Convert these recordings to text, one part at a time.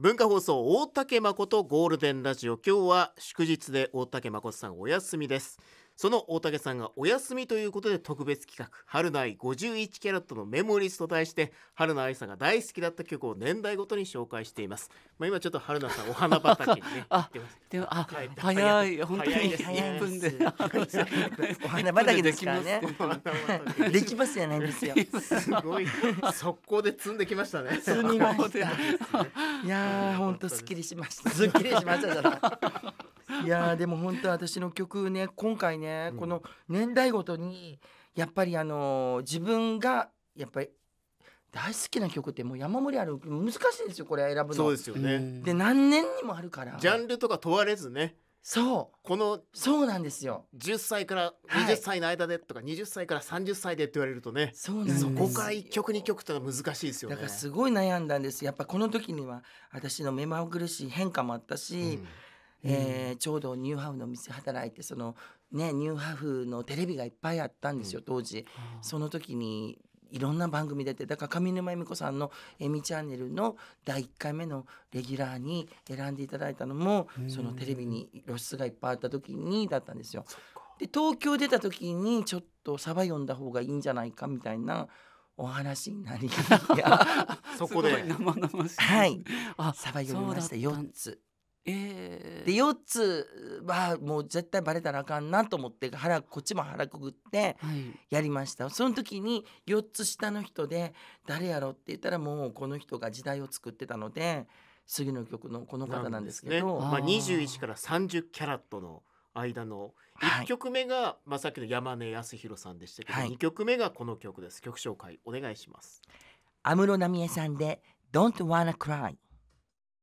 文化放送大竹誠ゴールデンラジオ今日は祝日で大竹誠さんお休みですその大竹さんがお休みということで特別企画「春の菜51キャラットのメモリス」と題して春の愛さんが大好きだった曲を年代ごとに紹介しています、まあ、今ちょっと春菜さんお花畑にね あでもあ早い本当に1分でお花畑ですからね できますよねですよすごい速攻で積んできましたね積 みましたいや本当すっきりしましたすっきりしましたいやでも本当私の曲ね今回ね、うん、この年代ごとにやっぱりあのー、自分がやっぱり大好きな曲ってもう山盛りある難しいんですよこれ選ぶのそうですよねで何年にもあるからジャンルとか問われずねそうこのそうなんですよ10歳から20歳の間でとか、はい、20歳から30歳でって言われるとねそうなんですそこから1曲2曲ってのは難しいですよねだからすごい悩んだんですやっぱこの時には私の目まぐるしい変化もあったし、うんえー、ちょうどニューハーフの店働いてその、ね、ニューハーフのテレビがいっぱいあったんですよ当時、その時にいろんな番組出てだから上沼恵美子さんの「えみチャンネル」の第1回目のレギュラーに選んでいただいたのもそのテレビに露出がいっぱいあった時にだったんですよ。で東京出た時にちょっとサバ読んだ方がいいんじゃないかみたいなお話になり そこで生々しい、はい、あサバ読みました4つ。えで4つはもう絶対バレたらあかんなと思って腹こっちも腹くぐってやりました、はい、その時に4つ下の人で誰やろって言ったらもうこの人が時代を作ってたので次の曲のこの方なんですけど。ね、まあ、21から30キャラットの間の1曲目が、はい、まあ、さっきの山根康弘さんでしたけど、はい、2曲目がこの曲です曲紹介お願いします安室奈美恵さんで Don't Wanna Cry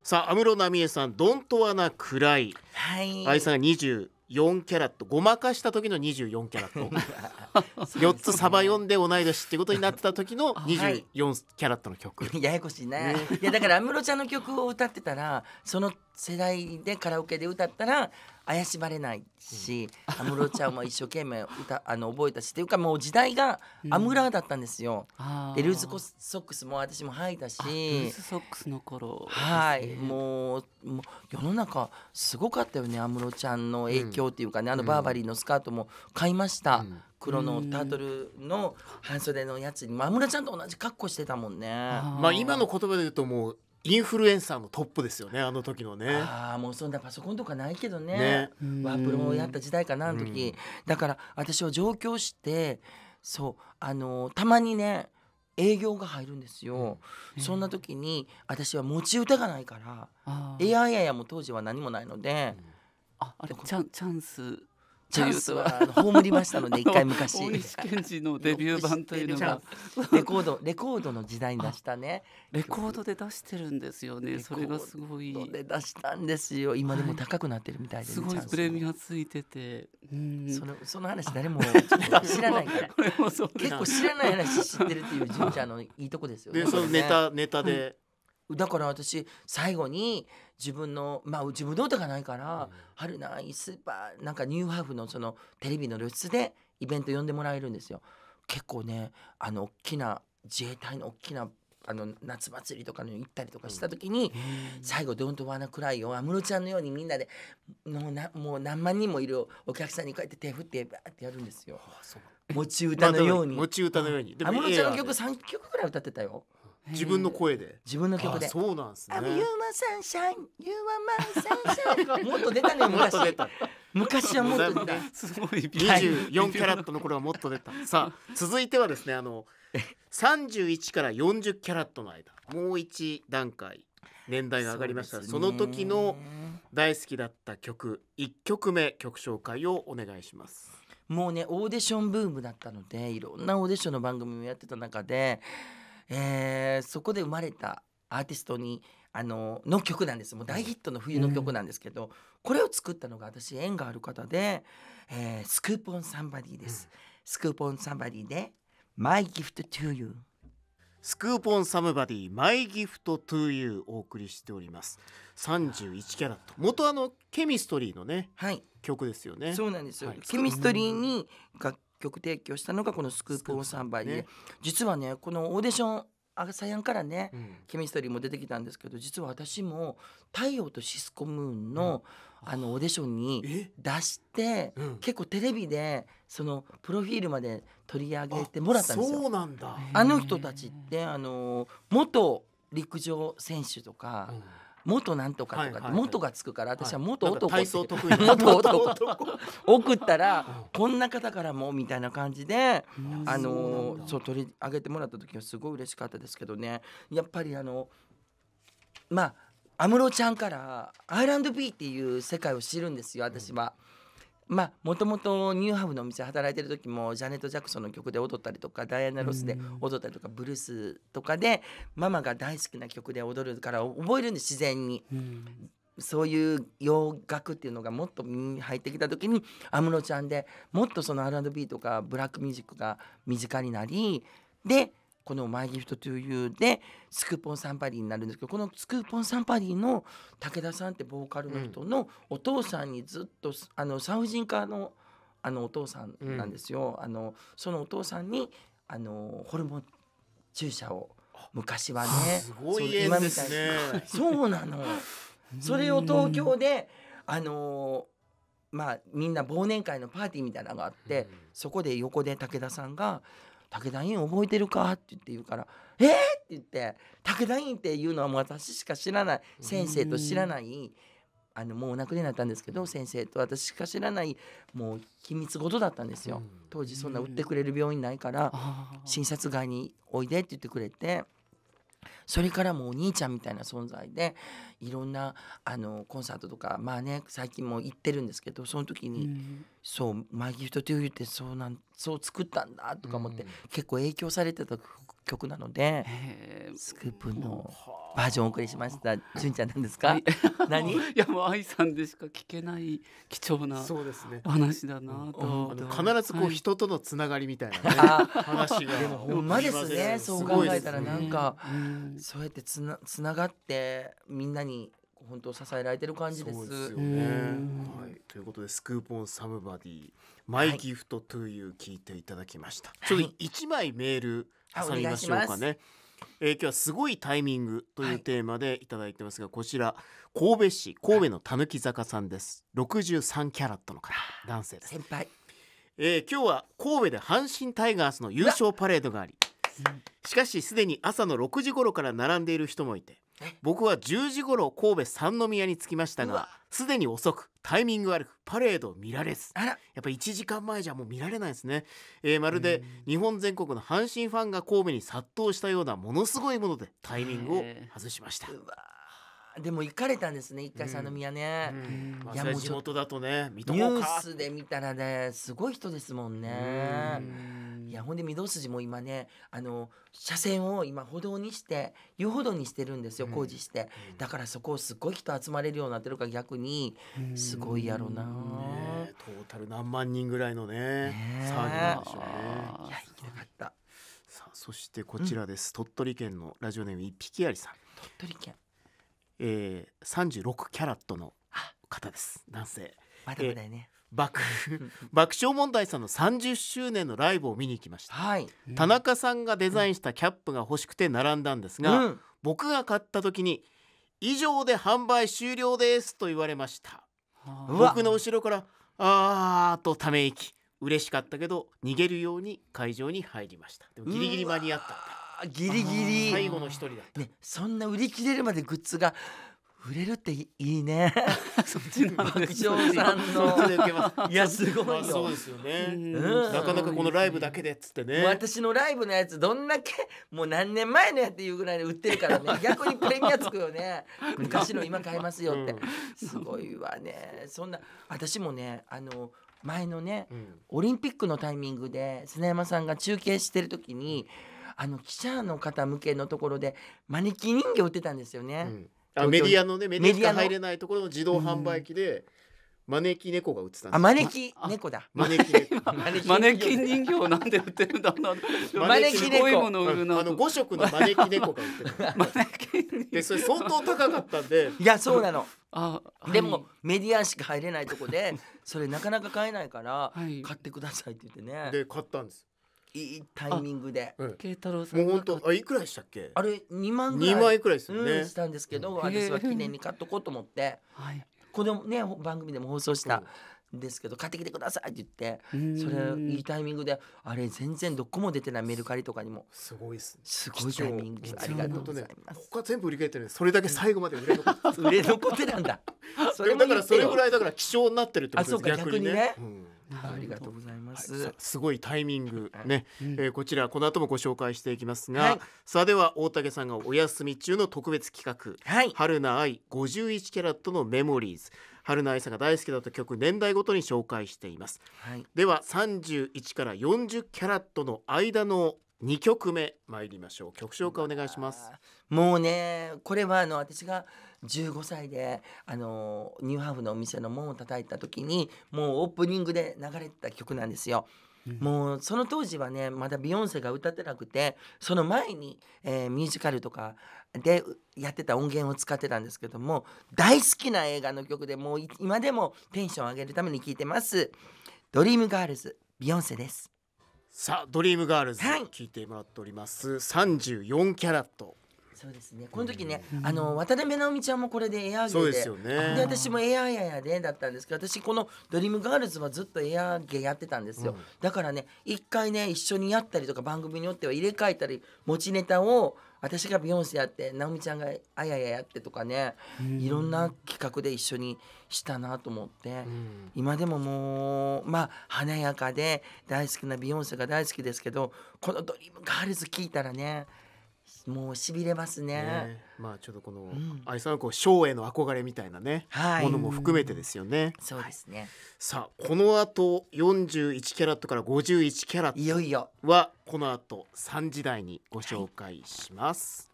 さあ安室奈美恵さん「ドントワナ暗い」はい、愛さんが20 4キャラとごまかした時の24キャラとト4 つサバ読んで同い年ってことになってた時の24 キャラットの曲、はい、ややこしいね、ね、いやだから安室ちゃんの曲を歌ってたらその世代でカラオケで歌ったら怪しまれないし安室、うん、ちゃんも一生懸命歌あの覚えたしっていうかもう時代がアムラーだったんですよ。うん、でルーズソックスも私も履いたしルーズソックスの頃、ね、はいもう世の中すごかったよね安室ちゃんの影響っていうかね、うん、あのバーバリーのスカートも買いました。黒のタートルの半袖のやつに安室ちゃんと同じ格好してたもんね。まあ今の言葉で言うともうインフルエンサーのトップですよねあの時のねああもうそんなパソコンとかないけどねねワープロやった時代かなあの時だから私は上京してそうあのたまにね営業が入るんですよ、うん、そんな時に私は持ち歌がないから「いやいやも当時は何もないので、うん、ああれチャンスチャンスは葬りましたので 一回昔大石健二のデビュー版というのが レコードレコードの時代に出したねレコードで出してるんですよねそれがすごいで出したんですよ今でも高くなってるみたいで、すごいプレミアついててそのその話誰も 知らないから結構知らない話知ってるっていう純ちゃんのいいとこですよねそのネタネタでだから私最後に自分のまあ自分の歌がないから、うん、春ないスーパーなんかニューハーフのそのテレビの露出でイベント呼んでもらえるんですよ。結構ねあの大きな自衛隊の大きなあの夏祭りとかに行ったりとかした時に、うん、最後「ドントワナクライ」を安室ちゃんのようにみんなでもうなもう何万人もいるお客さんにこうやって手振ってバーってやるんですよ。あ、持ち歌のように。あ、持ち歌のように。安室ちゃんの曲3曲ぐらい歌ってたよ。自分の声で自分の曲でそうなんですね I'm you my sunshine you are my sunshine もっと出たね 昔昔はもっと出たすごい24キャラットの頃はもっと出たさあ続いてはですねあの三十一から四十キャラットの間もう一段階年代が上がりましたそ,、その時の大好きだった曲一曲目曲紹介をお願いしますもうねオーディションブームだったのでいろんなオーディションの番組をやってた中でえー、そこで生まれたアーティストにあのの曲なんですもう大ヒットの冬の曲なんですけど、うん、これを作ったのが私縁がある方で、えー、スクーポンサンバディです、うん、スクーポンサンバディでマイ・ギフト・トゥ・ o y o スクーポンサムバディマイギフトトゥーユーお送りしております31キャラット元あのケミストリーのね、はい、曲ですよねそうなんですよ、はい、ケミストリーに楽曲提供したのがこの「スクープ・オン・サンバリーで」ね、実はねこのオーディション朝やんからね、うん、ケミストリーも出てきたんですけど実は私も「太陽とシスコムーンの」うん、あのオーディションに出して、結構テレビでそのプロフィールまで取り上げてもらったんですよ。そうなんだあの人たちってあの元陸上選手とか、元なんとかとか元がつくから私は元男っ 元男送ったらこんな方からもみたいな感じであのそう取り上げてもらった時はすごい嬉しかったですけどねやっぱりあのまあ安室ちゃんから R&B っていう世界を知るんですよ私は。うんまあもともとニューハーフのお店働いてる時もジャネット・ジャクソンの曲で踊ったりとかダイアナ・ロスで踊ったりとか、ブルースとかでママが大好きな曲で踊るから覚えるんで自然に。そういう洋楽っていうのがもっとに入ってきた時に安室ちゃんでもっとその R&B とかブラックミュージックが身近になりでこの「マイギフトトゥーユーでスクーポンサンパリーになるんですけどこのスクーポンサンパリーの武田さんってボーカルの人のお父さんにずっとあの産婦人科のあのお父さんなんですよ、うん、あのそのお父さんにあのホルモン注射を昔はねすごい縁です、ね、そうなのそれを東京であのまあみんな忘年会のパーティーみたいなのがあって、そこで横で武田さんが「武田院覚えてるか?」って言って言うから「えっ!」って言って武田院っていうのはもう私しか知らない先生と知らないあのもうお亡くなりになったんですけど先生と私しか知らないもう秘密事だったんですよ当時そんな売ってくれる病院ないから診察外においでって言ってくれて。それからもお兄ちゃんみたいな存在でいろんなあのコンサートとかまあね最近も行ってるんですけどその時に、うん、そう「マイギフト・トゥ・ユー」ってそうなんそう作ったんだとか思って、うん、結構影響されてた曲なのでスクープのバージョンお送りしました純ちゃんなんですか 何いやもう愛さんでしか聞けない貴重なそうですね話だなと、うん、必ずこう人とのつながりみたいな、ね話がでもほんまですねそう考えたらなんか、ねそうやってつなつながってみんなに本当支えられてる感じです。ですよね、はい、ということでスクープオンサムバディマイギフトトゥーユー聞いていただきました。はい、ちょっと一枚メール挟みましょうかね。えー、今日はすごいタイミングというテーマでいただいてますが、はい、こちら神戸市神戸のたぬき坂さんです63キャラットの方男性です先輩、えー、今日は神戸で阪神タイガースの優勝パレードがありしかしすでに朝の6時頃から並んでいる人もいて僕は10時頃神戸三宮に着きましたがすでに遅くタイミング悪くパレード見られずやっぱ1時間前じゃもう見られないですね、えー、まるで日本全国の阪神ファンが神戸に殺到したようなものすごいものでタイミングを外しました。でも行かれたんですね一回佐宮ね、ん地元だとねニュースで見たらねすごい人ですもんね。いやほんで御堂筋も今ねあの車線を今歩道にして遊歩道にしてるんですよ工事して、だからそこをすごい人集まれるようになってるから逆にすごいやろな、ね、トータル何万人ぐらいのねね騒ぎなんでしょうねいや行きたかったさあそしてこちらです、うん、鳥取県のラジオネーム一匹ありさん鳥取県えー、36キャラットの方です男性まだまだね、えー爆爆笑問題さんの30周年のライブを見に行きました、はい、田中さんがデザインしたキャップが欲しくて並んだんですが、うん、僕が買った時に「以上で販売終了です」と言われました僕の後ろから「あー」とため息嬉しかったけど逃げるように会場に入りましたでもギリギリ間に合ったギリギリ最後の一人だった、ね、そんな売り切れるまでグッズが売れるっていいね。そっちの爆笑さんの。いや、すごいそうですよね。なかなかこのライブだけでっつってね。私のライブのやつ、どんだけ、もう何年前のやっていうぐらいに売ってるからね。逆にプレミアつくよね。昔の今買いますよって。すごいわね。そんな、私もね、あの。前のね、オリンピックのタイミングで砂山さんが中継してる時にあの記者の方向けのところでマネキン人形売ってたんですよね。メディアのねメディアし入れないところの自動販売機で招き猫が売ってたんですあ招き猫だ招き猫招き人形なんで売ってるんだな招き猫あの五色の招き猫が売ってた招きでそれ相当高かったんでいやそうなのあでも、メディアしか入れないとこでそれなかなか買えないから、買ってくださいって言ってねで買ったんですいいタイミングで慶太郎さんもう本当あいくらでしたっけあれ二万ぐらい二万いくらですよね、うん、したんですけど、私は記念に買っとこうと思って、はい、このね番組でも放送した、ですけど買ってきてくださいって言ってそれいいタイミングであれ全然どこも出てないメルカリとかにもすごいですすごいタイミングありがとうございます、他全部売り切れてるそれだけ最後まで売れ残って 売れ残ってなんだそれ だからそれぐらいだから貴重になってるってことです逆にね、ねうんありがとうございます、はい、すごいタイミングね、うん、えー、こちらこの後もご紹介していきますが、はい、さあでは大竹さんがお休み中の特別企画、はい、春菜愛51キャラットのメモリーズ春菜愛さんが大好きだった曲年代ごとに紹介しています、はい、では31から40キャラットの間の2曲目参りましょう曲紹介お願いしますもうねこれはあの私が15歳であのニューハーフのお店の門を叩いた時にもうオープニングで流れてた曲なんですよ。もうその当時はねまだビヨンセが歌ってなくてその前に、えー、ミュージカルとかでやってた音源を使ってたんですけども大好きな映画の曲でもう今でもテンション上げるために聴いてます「ドリームガールズビヨンセ」です。さあドリームガールズ、はい、聞いてもらっております34キャラットそうですねこの時ね、あの渡辺直美ちゃんもこれでエアーゲでですよ、ね、で私もエアーややでだったんですけど私この「ドリームガールズはずっとエアーゲやってたんですよ、うん、だからね一回ね一緒にやったりとか番組によっては入れ替えたり持ちネタを私がビヨンセやって直美ちゃんがあやややってとかねいろんな企画で一緒にしたなと思って、今でももうまあ華やかで大好きなビヨンセが大好きですけどこの「ドリームガールズ聞いたらねもうしびれますね、ね、まあちょっとこの、愛さんこうショーへの憧れみたいなね、はい、ものも含めてですよね、うん、そうですね、はい、さあこの後四十一キャラットから五十一キャラットいよいよはこの後三時台にご紹介します、はい